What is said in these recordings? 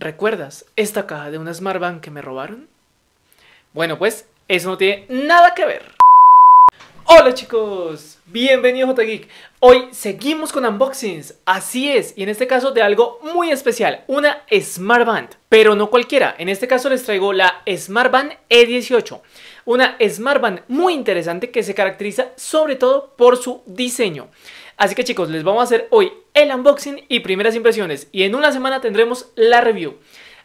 ¿Recuerdas esta caja de una Band que me robaron? Bueno, pues eso no tiene nada que ver. Hola chicos, bienvenidos a Tech Hoy seguimos con unboxings, así es, y en este caso de algo muy especial, una Band, pero no cualquiera. En este caso les traigo la Smartband E18, una Smartband muy interesante que se caracteriza sobre todo por su diseño. Así que chicos, les vamos a hacer hoy el unboxing y primeras impresiones. Y en una semana tendremos la review.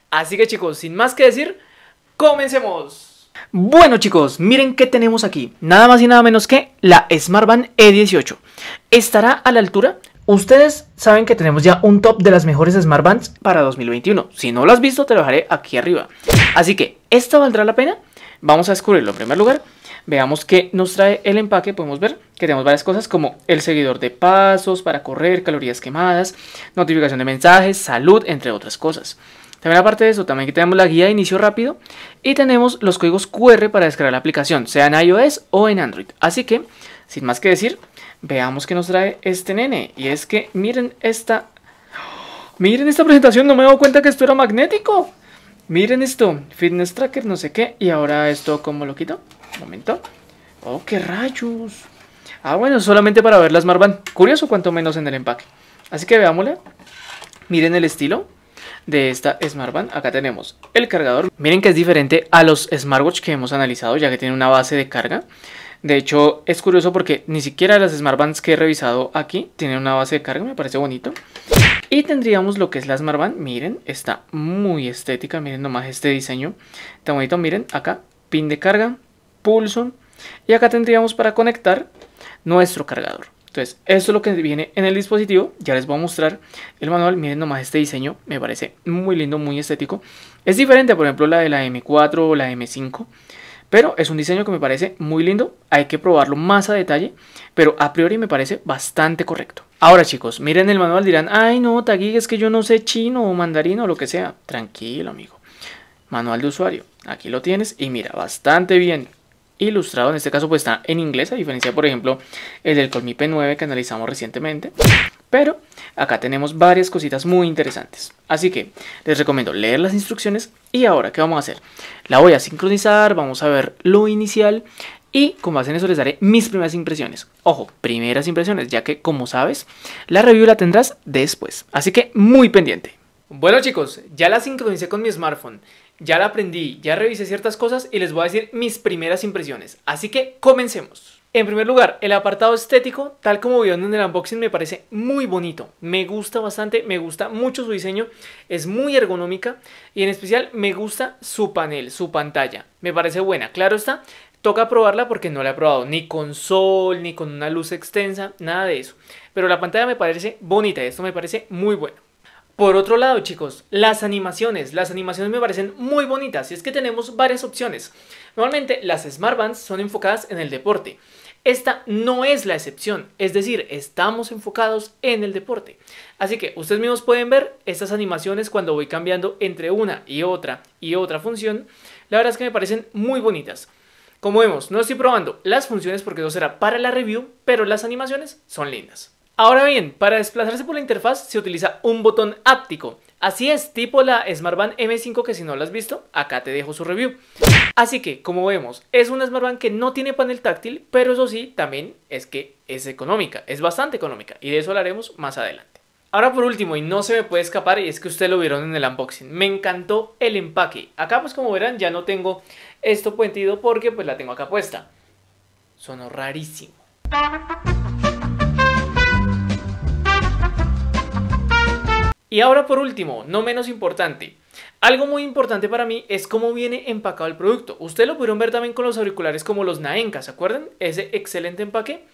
Así que chicos, sin más que decir, comencemos. Bueno chicos, miren qué tenemos aquí. Nada más y nada menos que la Smartband E18. ¿Estará a la altura? Ustedes saben que tenemos ya un top de las mejores Smartbands para 2021. Si no lo has visto, te lo dejaré aquí arriba. Así que, ¿esta valdrá la pena? Vamos a descubrirlo en primer lugar. Veamos qué nos trae el empaque. Podemos ver que tenemos varias cosas como el seguidor de pasos para correr, calorías quemadas, notificación de mensajes, salud, entre otras cosas. También aparte de eso, también que tenemos la guía de inicio rápido y tenemos los códigos QR para descargar la aplicación, sea en iOS o en Android. Así que, sin más que decir, veamos qué nos trae este nene. Y es que miren esta... ¡Miren esta presentación! No me he dado cuenta que esto era magnético. Miren esto, fitness tracker, no sé qué. Y ahora esto, ¿cómo lo quito? Un momento. Oh, qué rayos. Ah, bueno, solamente para ver la Smartband. Curioso, cuanto menos en el empaque. Así que veámosla. Miren el estilo de esta Smartband. Acá tenemos el cargador. Miren que es diferente a los smartwatch que hemos analizado, ya que tiene una base de carga. De hecho, es curioso porque ni siquiera las Smartbands que he revisado aquí tienen una base de carga. Me parece bonito. Y tendríamos lo que es la Smart Miren, está muy estética. Miren nomás este diseño tan bonito. Miren, acá pin de carga, pulso. Y acá tendríamos para conectar nuestro cargador. Entonces, esto es lo que viene en el dispositivo. Ya les voy a mostrar el manual. Miren nomás este diseño. Me parece muy lindo, muy estético. Es diferente, por ejemplo, la de la M4 o la M5. Pero es un diseño que me parece muy lindo, hay que probarlo más a detalle, pero a priori me parece bastante correcto. Ahora chicos, miren el manual, dirán, ay no, Tagui, es que yo no sé chino o mandarino o lo que sea. Tranquilo amigo, manual de usuario, aquí lo tienes y mira, bastante bien ilustrado. En este caso pues está en inglés, a diferencia por ejemplo el del Colmi P9 que analizamos recientemente. Pero acá tenemos varias cositas muy interesantes. Así que les recomiendo leer las instrucciones y ahora ¿qué vamos a hacer? La voy a sincronizar, vamos a ver lo inicial y como hacen eso les daré mis primeras impresiones. Ojo, primeras impresiones, ya que como sabes, la review la tendrás después. Así que muy pendiente. Bueno chicos, ya la sincronicé con mi smartphone ya la aprendí, ya revisé ciertas cosas y les voy a decir mis primeras impresiones. Así que comencemos. En primer lugar, el apartado estético, tal como vieron en el unboxing, me parece muy bonito. Me gusta bastante, me gusta mucho su diseño, es muy ergonómica y en especial me gusta su panel, su pantalla. Me parece buena, claro está. Toca probarla porque no la he probado ni con sol, ni con una luz extensa, nada de eso. Pero la pantalla me parece bonita y esto me parece muy bueno. Por otro lado, chicos, las animaciones. Las animaciones me parecen muy bonitas y es que tenemos varias opciones. Normalmente las Smart Bands son enfocadas en el deporte. Esta no es la excepción, es decir, estamos enfocados en el deporte. Así que ustedes mismos pueden ver estas animaciones cuando voy cambiando entre una y otra y otra función. La verdad es que me parecen muy bonitas. Como vemos, no estoy probando las funciones porque eso será para la review, pero las animaciones son lindas. Ahora bien, para desplazarse por la interfaz se utiliza un botón áptico. Así es, tipo la Smartband M5 que si no lo has visto, acá te dejo su review. Así que, como vemos, es una Smartband que no tiene panel táctil, pero eso sí, también es que es económica, es bastante económica, y de eso hablaremos más adelante. Ahora por último, y no se me puede escapar, y es que ustedes lo vieron en el unboxing, me encantó el empaque. Acá pues como verán ya no tengo esto puentido porque pues la tengo acá puesta. Sonó rarísimo. Y ahora por último, no menos importante, algo muy importante para mí es cómo viene empacado el producto. Ustedes lo pudieron ver también con los auriculares como los Naenka, ¿se acuerdan? Ese excelente empaque.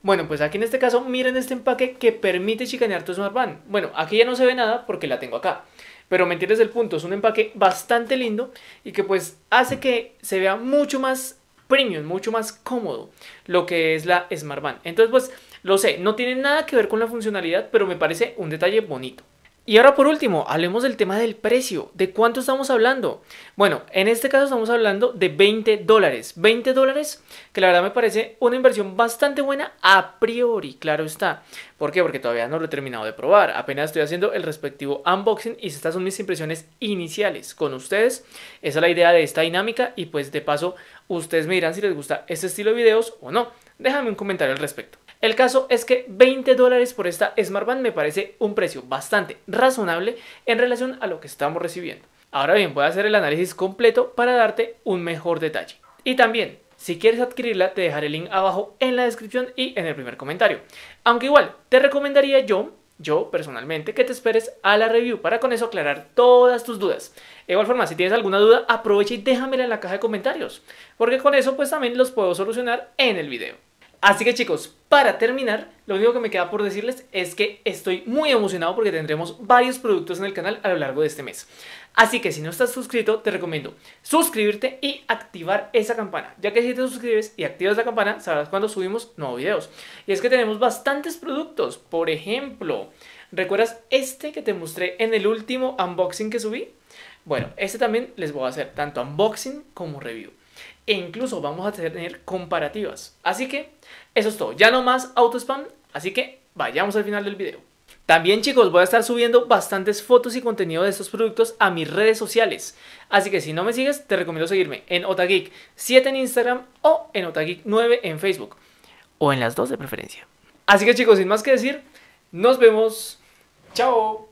Bueno, pues aquí en este caso miren este empaque que permite chicanear tu smartband. Bueno, aquí ya no se ve nada porque la tengo acá. Pero me entiendes el punto, es un empaque bastante lindo y que pues hace que se vea mucho más premium, mucho más cómodo lo que es la smartband. Entonces pues lo sé, no tiene nada que ver con la funcionalidad, pero me parece un detalle bonito. Y ahora por último, hablemos del tema del precio. ¿De cuánto estamos hablando? Bueno, en este caso estamos hablando de 20 dólares. 20 dólares, que la verdad me parece una inversión bastante buena a priori, claro está. ¿Por qué? Porque todavía no lo he terminado de probar. Apenas estoy haciendo el respectivo unboxing y estas son mis impresiones iniciales con ustedes. Esa es la idea de esta dinámica y pues de paso ustedes me dirán si les gusta este estilo de videos o no. Déjame un comentario al respecto. El caso es que 20 dólares por esta Smartband me parece un precio bastante razonable en relación a lo que estamos recibiendo. Ahora bien, voy a hacer el análisis completo para darte un mejor detalle. Y también, si quieres adquirirla, te dejaré el link abajo en la descripción y en el primer comentario. Aunque igual, te recomendaría yo yo personalmente que te esperes a la review para con eso aclarar todas tus dudas. De igual forma, si tienes alguna duda, aprovecha y déjamela en la caja de comentarios, porque con eso pues también los puedo solucionar en el video. Así que chicos, para terminar, lo único que me queda por decirles es que estoy muy emocionado porque tendremos varios productos en el canal a lo largo de este mes. Así que si no estás suscrito, te recomiendo suscribirte y activar esa campana, ya que si te suscribes y activas la campana, sabrás cuando subimos nuevos videos. Y es que tenemos bastantes productos, por ejemplo, ¿recuerdas este que te mostré en el último unboxing que subí? Bueno, este también les voy a hacer tanto unboxing como review e incluso vamos a tener comparativas. Así que eso es todo, ya no más auto spam, así que vayamos al final del video. También chicos voy a estar subiendo bastantes fotos y contenido de estos productos a mis redes sociales. Así que si no me sigues te recomiendo seguirme en Otageek7 en Instagram o en Otageek9 en Facebook. O en las dos de preferencia. Así que chicos, sin más que decir, nos vemos. Chao.